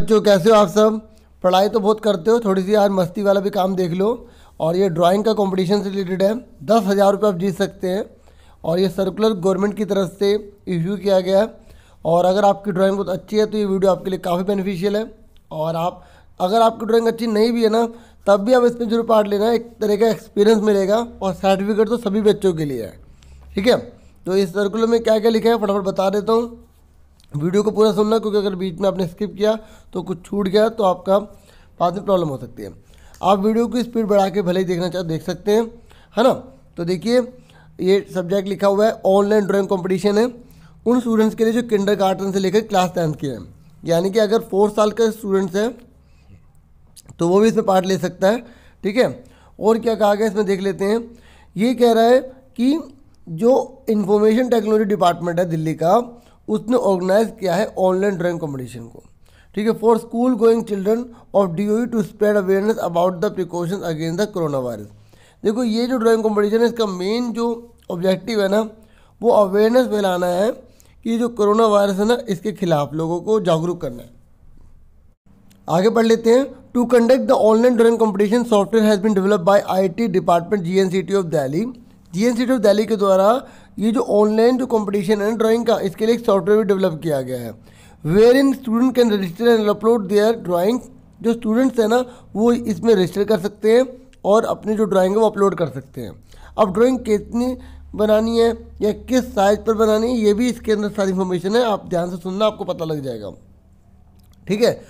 बच्चों कैसे हो आप सब पढ़ाई तो बहुत करते हो थोड़ी सी आज मस्ती वाला भी काम देख लो और ये ड्राइंग का कंपटीशन से रिलेटेड है दस हज़ार रुपये आप जीत सकते हैं और ये सर्कुलर गवर्नमेंट की तरफ से इश्यू किया गया है और अगर आपकी ड्राइंग बहुत अच्छी है तो ये वीडियो आपके लिए काफ़ी बेनिफिशियल है और आप अगर आपकी ड्राइंग अच्छी नहीं भी है ना तब भी आप इसमें जरूर पार्ट लेना एक तरह का एक्सपीरियंस मिलेगा और सर्टिफिकेट तो सभी बच्चों के लिए है ठीक है तो इस सर्कुलर में क्या क्या लिखा है फटाफट बता देता हूँ वीडियो को पूरा सुनना क्योंकि अगर बीच में आपने स्किप किया तो कुछ छूट गया तो आपका बाद में प्रॉब्लम हो सकती है आप वीडियो की स्पीड बढ़ा के भले ही देखना चाहते देख सकते हैं है ना तो देखिए ये सब्जेक्ट लिखा हुआ है ऑनलाइन ड्राइंग कॉम्पिटिशन है उन स्टूडेंट्स के लिए जो किंडर कार्टन से लेकर क्लास टेंथ के हैं यानी कि अगर फोर्थ साल का स्टूडेंट्स हैं तो वो भी इसमें पार्ट ले सकता है ठीक है और क्या कहा गया इसमें देख लेते हैं ये कह रहा है कि जो इन्फॉर्मेशन टेक्नोलॉजी डिपार्टमेंट है दिल्ली का उसने ऑर्गेनाइज किया है ऑनलाइन ड्राइंग कॉम्पिटिशन को ठीक है for school going children of D to spread awareness about the precaution against the coronavirus देखो ये जो ड्राइंग कॉम्पिटिशन है इसका मेन जो ऑब्जेक्टिव है ना वो अवेयरनेस फैलाना है कि जो कोरोना वायरस है ना इसके खिलाफ लोगों को जागरूक करना है आगे पढ़ लेते हैं to conduct the online drawing competition software has been develop I T department T of Delhi T of Delhi के द्वारा ये जो ऑनलाइन जो कॉम्पिटिशन है ड्राइंग का इसके लिए एक सॉफ्टवेयर भी डेवलप किया गया है wherein student can register and upload their drawing जो स्टूडेंट्स हैं ना वो इसमें रजिस्टर कर सकते हैं और अपनी जो ड्राइंग है वो अपलोड कर सकते हैं अब ड्राइंग कितनी बनानी है या किस साइज पर बनानी है ये भी इसके अंदर सारी इन्फॉर्मेशन है आप ध्यान से सुनना आपको पता लग जाएगा ठीक है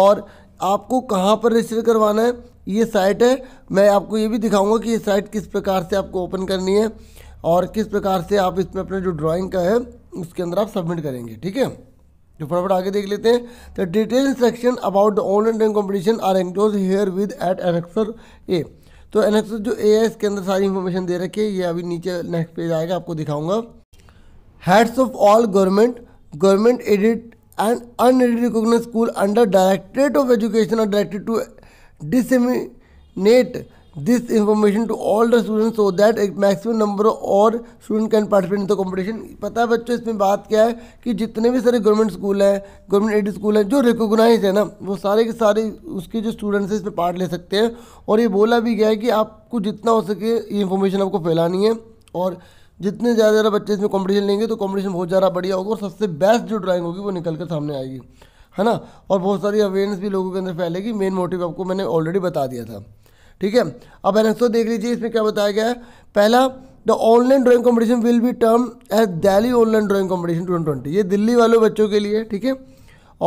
और आपको कहाँ पर रजिस्टर करवाना है ये साइट है मैं आपको ये भी दिखाऊंगा कि ये साइट किस प्रकार से आपको ओपन करनी है और किस प्रकार से आप इसमें अपने जो ड्राइंग का है उसके अंदर आप सबमिट करेंगे ठीक है तो फटाफट आगे देख लेते हैं the detail instruction about the online drawing competition are enclose herewith at annexure A तो एनेक्सर जो ए है इसके अंदर सारी इन्फॉर्मेशन दे रखी है ये अभी नीचे नेक्स्ट पेज आएगा आपको दिखाऊंगा heads of all government government aided and unaided recognise school under directorate of education are directed to disseminate this information to all the student so that एक मैक्सिमम नंबर और student can participate in the competition पता है बच्चों इसमें बात क्या है कि जितने भी सारे गवर्नमेंट स्कूल हैं गवर्नमेंट एड स्कूल हैं जो रिकोगनाइज है ना वो सारे के सारे उसके जो स्टूडेंट्स हैं इसमें पार्ट ले सकते हैं और ये बोला भी गया है कि आपको जितना हो सके ये इन्फॉर्मेशन आपको फैलानी है और जितने ज़्यादा ज़्यादा बच्चे इसमें कॉम्पिटिशन लेंगे तो कॉम्पिटिशन बहुत ज़्यादा बढ़िया होगा और सबसे बेस्ट जो ड्राइंग होगी वो निकल कर सामने आएगी है ना और बहुत सारी अवेयरनेस भी लोगों के अंदर फैलेगी मेन मोटिव आपको मैंने ऑलरेडी बता दिया था ठीक है अब एनेक्सो तो देख लीजिए इसमें क्या बताया गया है पहला the online drawing competition will be term as Delhi online drawing competition two twenty ये दिल्ली वाले बच्चों के लिए ठीक है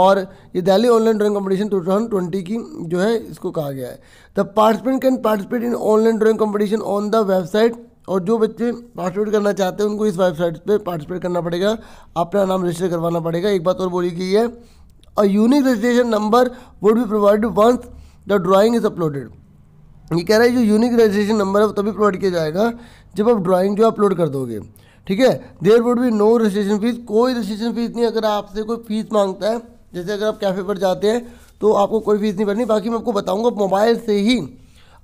और ये Delhi online drawing competition two thousand twenty की जो है इसको कहा गया है the participant can participate in online drawing competition on the website और जो बच्चे पार्टिसिपेट करना चाहते हैं उनको इस वेबसाइट पे पार्टिसिपेट करना पड़ेगा अपना नाम रजिस्टर करवाना पड़ेगा एक बात और बोली गई है a unique registration number would be provide once the drawing is uploaded ये कह रहा है जो यूनिक रजिस्ट्रेशन नंबर है वो तभी प्रोवाइड किया जाएगा जब आप ड्राइंग जो अपलोड कर दोगे ठीक है there would be no registration fee कोई रजिस्ट्रेशन फीस नहीं अगर आपसे कोई फीस मांगता है जैसे अगर आप कैफ़े पर जाते हैं तो आपको कोई फीस नहीं भरनी बाकी मैं आपको बताऊँगा मोबाइल से ही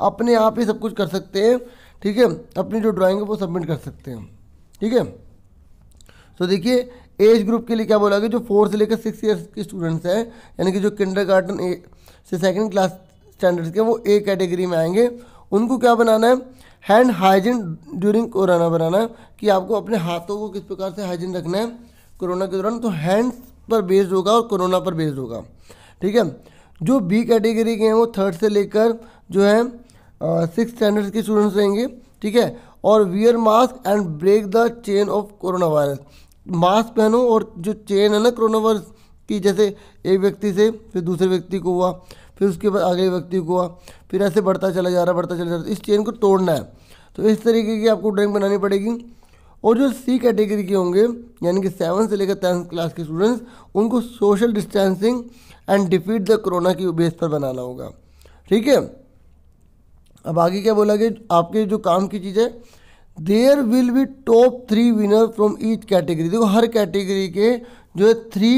अपने आप ही सब कुछ कर सकते हैं ठीक है अपनी जो ड्राइंग है वो सबमिट कर सकते हैं ठीक है तो देखिए एज ग्रुप के लिए क्या बोला गया जो फोर से लेकर सिक्स ईयर्स के स्टूडेंट्स हैं यानी कि जो किंडर गार्डन से सेकेंड क्लास स्टैंडर्ड्स के वो ए कैटेगरी में आएंगे उनको क्या बनाना है हैंड हाइजीन ड्यूरिंग कोरोना बनाना है कि आपको अपने हाथों को किस प्रकार से हाइजीन रखना है कोरोना के दौरान तो हैंड्स पर बेस्ड होगा और कोरोना पर बेस्ड होगा ठीक है जो बी कैटेगरी के हैं वो थर्ड से लेकर जो है सिक्स स्टैंडर्ड्स के स्टूडेंट्स रहेंगे ठीक है और wear mask and break the chain of corona virus mask पहनो और जो चेन है ना कोरोना वायरस कि जैसे एक व्यक्ति से फिर दूसरे व्यक्ति को हुआ फिर उसके बाद अगले व्यक्ति को हुआ फिर ऐसे बढ़ता चला जा रहा बढ़ता चला जा रहा इस चेन को तोड़ना है तो इस तरीके की आपको ड्राइंग बनानी पड़ेगी और जो सी कैटेगरी के होंगे यानी कि सेवन से लेकर टेंथ क्लास के स्टूडेंट्स उनको social distancing and defeat the corona की बेस पर बनाना होगा ठीक है अब आगे क्या बोला कि आपके जो काम की चीज़ है there will be top three winner from each category देखो हर कैटेगरी के जो है थ्री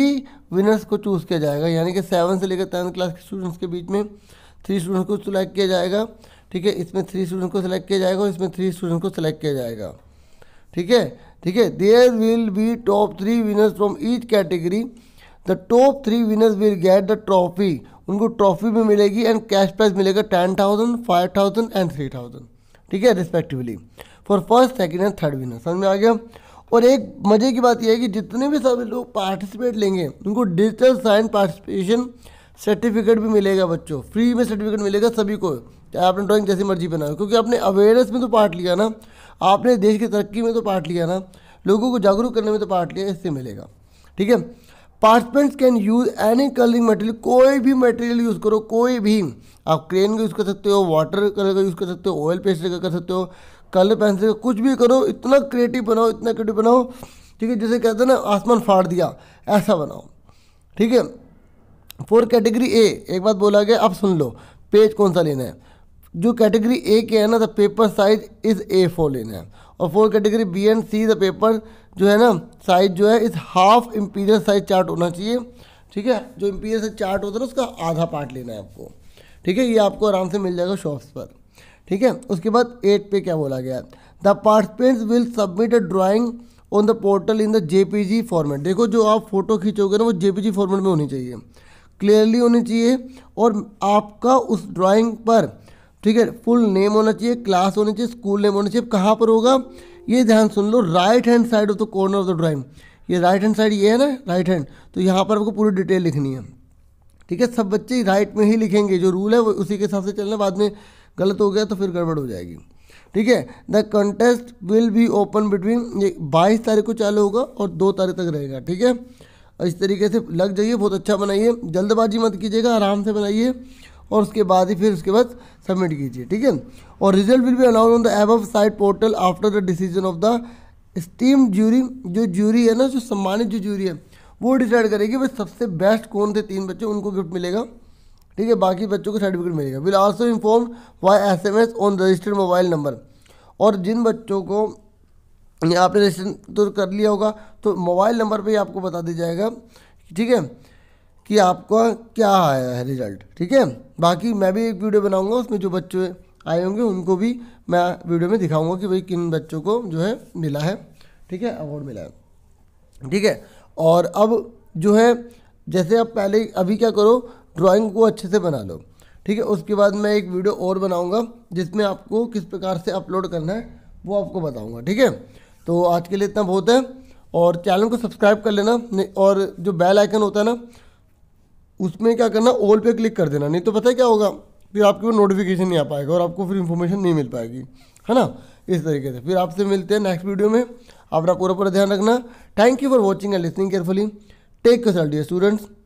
विनर्स को चूज़ किया जाएगा यानी कि सेवन से लेकर टेंथ क्लास के स्टूडेंट्स के बीच में थ्री स्टूडेंट्स को सिलेक्ट किया जाएगा ठीक है इसमें थ्री स्टूडेंट को सिलेक्ट किया जाएगा और इसमें थ्री स्टूडेंट को सिलेक्ट किया जाएगा ठीक है ठीक है there will be top three winners from each category the top three winners will get the trophy उनको ट्रॉफी भी मिलेगी एंड कैश प्राइज मिलेगा ten thousand five thousand and three thousand ठीक है respectively for first second and third winner समझ में आ गया और एक मज़े की बात यह है कि जितने भी सभी लोग पार्टिसिपेट लेंगे उनको डिजिटल साइन पार्टिसिपेशन सर्टिफिकेट भी मिलेगा बच्चों फ्री में सर्टिफिकेट मिलेगा सभी को चाहे आपने ड्राइंग जैसी मर्जी बनाओ क्योंकि आपने अवेयरनेस में तो पार्ट लिया ना आपने देश की तरक्की में तो पार्ट लिया ना लोगों को जागरूक करने में तो पार्ट लिया इससे मिलेगा ठीक है participants can use any colouring material कोई भी मटेरियल यूज़ करो कोई भी आप क्रेन का यूज़ कर सकते हो वाटर कलर का यूज़ कर सकते हो ऑयल पेस्टर का कर सकते हो काले पेंसिल से कुछ भी करो इतना क्रिएटिव बनाओ इतना क्रिएटिव बनाओ ठीक है जैसे कहते हैं ना आसमान फाड़ दिया ऐसा बनाओ ठीक है फोर कैटेगरी ए एक बात बोला गया अब सुन लो पेज कौन सा लेना है जो कैटेगरी ए के है ना the paper size is A four लेना है और for category B and C the paper जो है ना साइज जो है इस हाफ इम्पीरियर साइज चार्ट होना चाहिए ठीक है जो इम्पीरियर साइज चार्ट होता है ना उसका आधा पार्ट लेना है आपको ठीक है ये आपको आराम से मिल जाएगा शॉप्स पर ठीक है उसके बाद एट पे क्या बोला गया the participants will submit a drawing on the portal in the JPG format देखो जो आप फोटो खींचोगे ना वो जेपीजी फॉर्मेट में होनी चाहिए क्लियरली होनी चाहिए और आपका उस ड्राइंग पर ठीक है फुल नेम होना चाहिए क्लास होनी चाहिए स्कूल नेम होना चाहिए कहाँ पर होगा ये ध्यान सुन लो right hand side of the corner of the drawing ये राइट हैंड साइड ये है ना राइट हैंड तो यहाँ पर आपको पूरी डिटेल लिखनी है ठीक है सब बच्चे राइट में ही लिखेंगे जो रूल है वो उसी के हिसाब से चलना बाद में गलत हो गया तो फिर गड़बड़ हो जाएगी ठीक है the contest will be open between ये बाईस तारीख को चालू होगा और दो तारीख तक रहेगा ठीक है इस तरीके से लग जाइए बहुत अच्छा बनाइए जल्दबाजी मत कीजिएगा आराम से बनाइए और उसके बाद ही फिर उसके बाद सबमिट कीजिए ठीक है और result will be announce on the website portal after the decision of the steam jury जो ज्यूरी है ना जो सम्मानित जो ज्यूरी है वो डिसाइड करेगी भाई सबसे बेस्ट कौन थे तीन बच्चे उनको गिफ्ट मिलेगा ठीक है बाकी बच्चों को सर्टिफिकेट मिलेगा will also inform via S M S on registered mobile number और जिन बच्चों को आपने रजिस्टर तो कर लिया होगा तो मोबाइल नंबर पर ही आपको बता दिया जाएगा ठीक है कि आपका क्या आया है रिजल्ट ठीक है बाकी मैं भी एक वीडियो बनाऊंगा उसमें जो बच्चे आए होंगे उनको भी मैं वीडियो में दिखाऊंगा कि भाई किन बच्चों को जो है मिला है ठीक है अवार्ड मिला है ठीक है और अब जो है जैसे आप पहले अभी क्या करो ड्राइंग को अच्छे से बना लो ठीक है उसके बाद मैं एक वीडियो और बनाऊंगा जिसमें आपको किस प्रकार से अपलोड करना है वो आपको बताऊंगा ठीक है तो आज के लिए इतना बहुत है और चैनल को सब्सक्राइब कर लेना और जो बेल आइकन होता है ना उसमें क्या करना ऑल पे क्लिक कर देना नहीं तो पता है क्या होगा फिर आपके वो नोटिफिकेशन नहीं आ पाएगा और आपको फिर इन्फॉर्मेशन नहीं मिल पाएगी है ना इस तरीके से फिर आपसे मिलते हैं नेक्स्ट वीडियो में अपना पूरा पूरा ध्यान रखना thank you for watching and listening carefully take कसल डियर स्टूडेंट्स